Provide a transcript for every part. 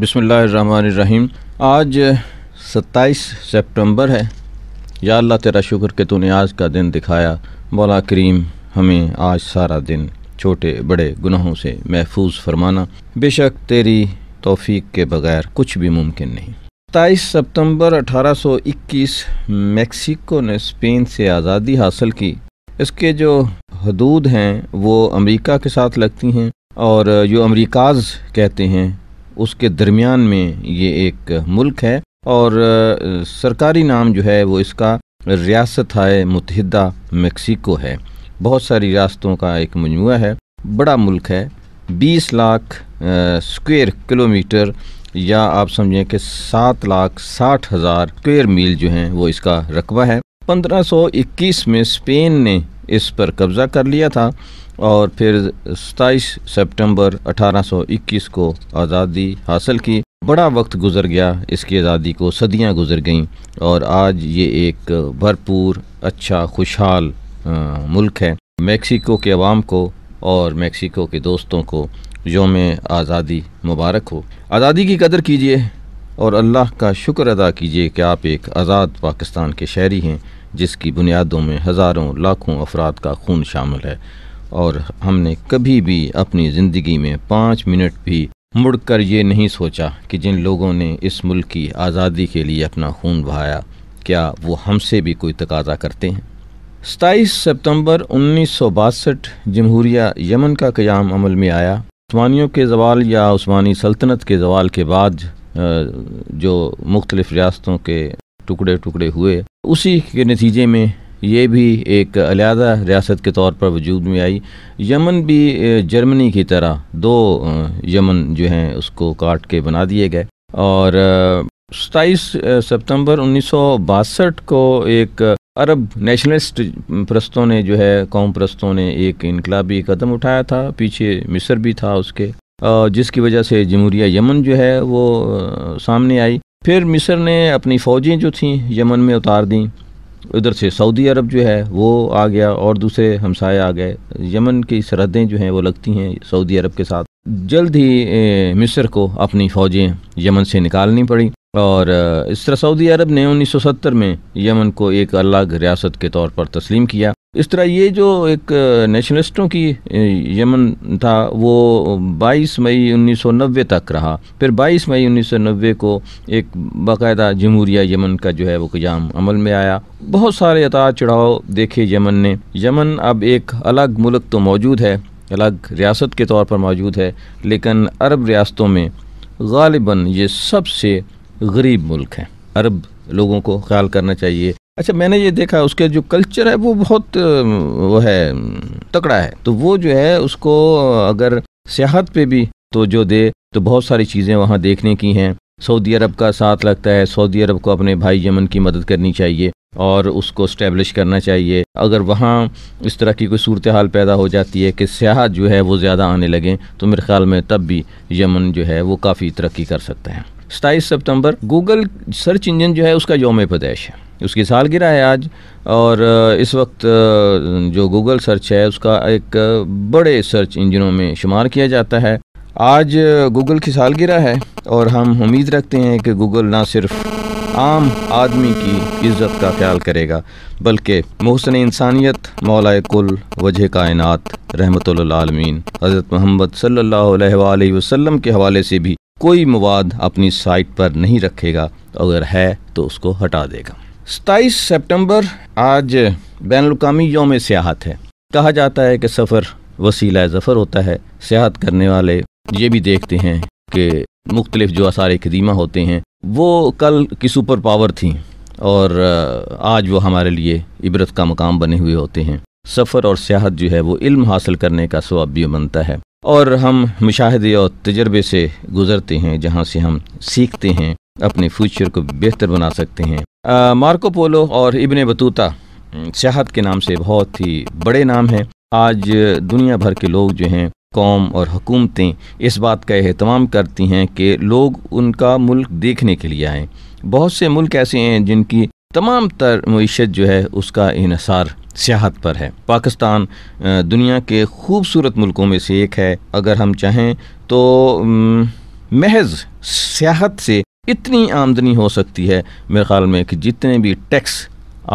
बिसमीम आज 27 सितंबर है या अल्लाह तेरा शुक्र के तूने आज का दिन दिखाया मौला करीम हमें आज सारा दिन छोटे बड़े गुनाहों से महफूज फरमाना बेशक तेरी तोफ़ी के बगैर कुछ भी मुमकिन नहीं सताईस सितंबर 1821 मेक्सिको ने स्पेन से आज़ादी हासिल की इसके जो हदूद हैं वो अमेरिका के साथ लगती हैं और जो अमरीकाज कहते हैं उसके दरमियान में ये एक मुल्क है और सरकारी नाम जो है वो इसका रियासत है मुतहदा मेक्सिको है बहुत सारी रियासतों का एक मजमु है बड़ा मुल्क है 20 लाख स्क्वायर किलोमीटर या आप समझें कि सात लाख साठ हज़ार स्क्वेयर मील जो हैं वो इसका रकबा है 1521 में स्पेन ने इस पर कब्ज़ा कर लिया था और फिर सताईस सितंबर 1821 को आज़ादी हासिल की बड़ा वक्त गुजर गया इसकी आज़ादी को सदियां गुजर गईं और आज ये एक भरपूर अच्छा खुशहाल मुल्क है मेक्सिको के आवाम को और मेक्सिको के दोस्तों को योम आज़ादी मुबारक हो आज़ादी की कदर कीजिए और अल्लाह का शुक्र अदा कीजिए कि आप एक आज़ाद पाकिस्तान के शहरी हैं जिसकी बुनियादों में हज़ारों लाखों अफराद का खून शामिल है और हमने कभी भी अपनी ज़िंदगी में पाँच मिनट भी मुड़कर ये नहीं सोचा कि जिन लोगों ने इस मुल्क की आज़ादी के लिए अपना खून बहाया क्या वो हमसे भी कोई तकाजा करते हैं सताईस सितंबर उन्नीस सौ बासठ जमहूरिया यमन का क़्याम अमल में आया स्मानियों के जवाल या उस्मानी सल्तनत के जवाल के बाद जो मुख्तलिफ़ रियासतों के टुकड़े टुकड़े हुए उसी के नतीजे में ये भी एक अलहदा रियासत के तौर पर वजूद में आई यमन भी जर्मनी की तरह दो यमन जो हैं उसको काट के बना दिए गए और सताईस सितंबर उन्नीस को एक अरब नेशनलिस्ट प्रस्तों ने जो है कौम प्रस्तों ने एक इनकलाबी कदम उठाया था पीछे मिस्र भी था उसके जिसकी वजह से जमहूरिया यमन जो है वो सामने आई फिर मिस्र ने अपनी फ़ौजें जो थीं यमन में उतार दी उधर से सऊदी अरब जो है वो आ गया और दूसरे हमसाए आ गए यमन की सरहदें जो हैं वो लगती हैं सऊदी अरब के साथ जल्द ही मिस्र को अपनी फ़ौजें यमन से निकालनी पड़ी और इस तरह सऊदी अरब ने 1970 में यमन को एक अलग रियासत के तौर पर तस्लीम किया इस तरह ये जो एक नेशनलिस्टों की यमन था वो 22 मई 1990 तक रहा फिर 22 मई 1990 को एक बाकायदा जमहूरिया यमन का जो है वो क्याम अमल में आया बहुत सारे अतार चढ़ाव देखे यमन ने यमन अब एक अलग मुल्क तो मौजूद है अलग रियासत के तौर पर मौजूद है लेकिन अरब रियासतों में गालिबा ये सबसे गरीब मुल्क हैं अरब लोगों को ख्याल करना चाहिए अच्छा मैंने ये देखा उसके जो कल्चर है वो बहुत वो है तकड़ा है तो वो जो है उसको अगर सियाहत पे भी तो जो दे तो बहुत सारी चीज़ें वहाँ देखने की हैं सऊदी अरब का साथ लगता है सऊदी अरब को अपने भाई यमन की मदद करनी चाहिए और उसको इस्टेब्लिश करना चाहिए अगर वहाँ इस तरह की कोई सूरत हाल पैदा हो जाती है कि सियाह जो है वो ज़्यादा आने लगें तो मेरे ख्याल में तब भी यमन जो है वो काफ़ी तरक्की कर सकता है सताईस सितंबर गूगल सर्च इंजन जो है उसका योम पैदाइश है उसकी सालगिरह है आज और इस वक्त जो गूगल सर्च है उसका एक बड़े सर्च इंजनों में शुमार किया जाता है आज गूगल की सालगिरह है और हम उम्मीद रखते हैं कि गूगल ना सिर्फ आम आदमी की इज़्ज़त का ख्याल करेगा बल्कि महसन इंसानियत मौलाए कुल वजह कायनत रहमतमीन हज़रत मोहम्मद सल्लल्लाहु अलैहि वसल्लम के हवाले से भी कोई मवाद अपनी साइट पर नहीं रखेगा अगर है तो उसको हटा देगा सताईस सितंबर आज बैन अवी योम सियाहत है कहा जाता है कि सफ़र वसीला ज़फ़र होता है सियाहत करने वाले ये भी देखते हैं कि मुख्तलिफ़ जो आसार कदीमा होते हैं वो कल की सुपर पावर थी और आज वो हमारे लिए इबरत का मकाम बने हुए होते हैं सफ़र और सियाहत जो है वो इल्म हासिल करने का स्वाब भी बनता है और हम मुशाहदे और तजर्बे से गुज़रते हैं जहाँ से हम सीखते हैं अपने फ्यूचर को बेहतर बना सकते हैं मार्को पोलो और इबन बतूता सियाहत के नाम से बहुत ही बड़े नाम हैं आज दुनिया भर के लोग जो हैं कौम और हुकूमतें इस बात का अहतमाम करती हैं कि लोग उनका मुल्क देखने के लिए आएँ बहुत से मुल्क ऐसे हैं जिनकी तमाम तर मीशत जो है उसका इसार सियाहत पर है पाकिस्तान दुनिया के खूबसूरत मुल्कों में से एक है अगर हम चाहें तो महज सियाहत से इतनी आमदनी हो सकती है मेरे ख्याल में कि जितने भी टैक्स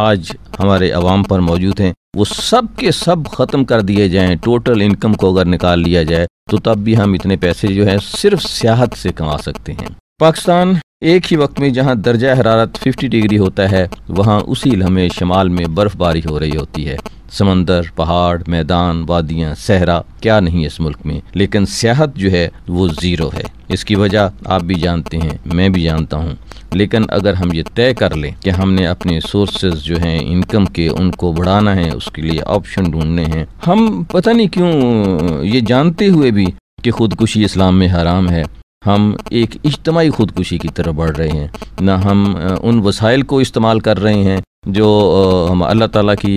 आज हमारे आवाम पर मौजूद हैं वो सब के सब ख़त्म कर दिए जाएं टोटल इनकम को अगर निकाल लिया जाए तो तब भी हम इतने पैसे जो है सिर्फ सियाहत से कमा सकते हैं पाकिस्तान एक ही वक्त में जहाँ दर्जा हरारत 50 डिग्री होता है वहाँ उसी लम्हे शमाल में बर्फ़बारी हो रही होती है समंदर पहाड़ मैदान वादियाँ सहरा क्या नहीं है इस मुल्क में लेकिन सियाहत जो है वो ज़ीरो है इसकी वजह आप भी जानते हैं मैं भी जानता हूँ लेकिन अगर हम ये तय कर लें कि हमने अपने सोर्सेज जो हैं इनकम के उनको बढ़ाना है उसके लिए ऑप्शन ढूंढने हैं हम पता नहीं क्यों ये जानते हुए भी कि खुदकुशी इस्लाम में हराम है हम एक इज्तमाही ख़ुदकुशी की तरफ बढ़ रहे हैं ना हम उन वसाइल को इस्तेमाल कर रहे हैं जो हम अल्लाह ताला की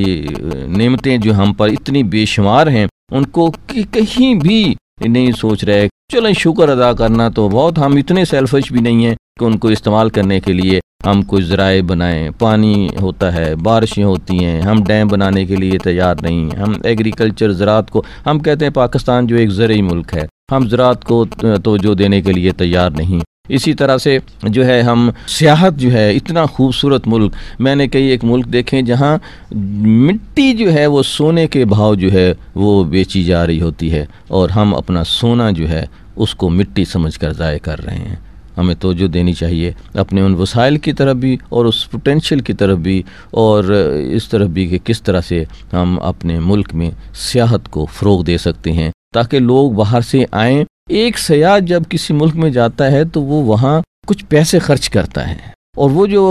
नेमतें जो हम पर इतनी बेशुमार हैं उनको कहीं भी नहीं सोच रहे चलें शुक्र अदा करना तो बहुत हम इतने सेल्फिश भी नहीं हैं कि उनको इस्तेमाल करने के लिए हम कुछ ज़राए बनाएं पानी होता है बारिशें होती हैं हम डैम बनाने के लिए तैयार नहीं हम एग्रीकल्चर ज़रात को हम कहते हैं पाकिस्तान जो एक ज़रूरी मुल्क है हम ज़रात को तोजो देने के लिए तैयार नहीं इसी तरह से जो है हम सियाहत जो है इतना खूबसूरत मुल्क मैंने कई एक मुल्क देखे जहाँ मिट्टी जो है वो सोने के भाव जो है वो बेची जा रही होती है और हम अपना सोना जो है उसको मिट्टी समझ कर ज़ाय कर रहे हैं हमें तोजो देनी चाहिए अपने उन वसाइल की तरफ भी और उस पोटेंशियल की तरफ भी और इस तरफ भी कि किस तरह से हम अपने मुल्क में सियाहत को फ़रोग दे सकते हैं ताकि लोग बाहर से आए एक सयाह जब किसी मुल्क में जाता है तो वो वहाँ कुछ पैसे खर्च करता है और वो जो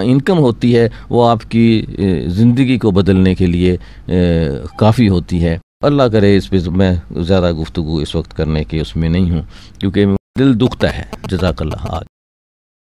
इनकम होती है वो आपकी ज़िंदगी को बदलने के लिए काफ़ी होती है अल्लाह करे इस पर मैं ज़्यादा गुफ्तु इस वक्त करने के उसमें नहीं हूँ क्योंकि दिल दुखता है जजाकल्ला आज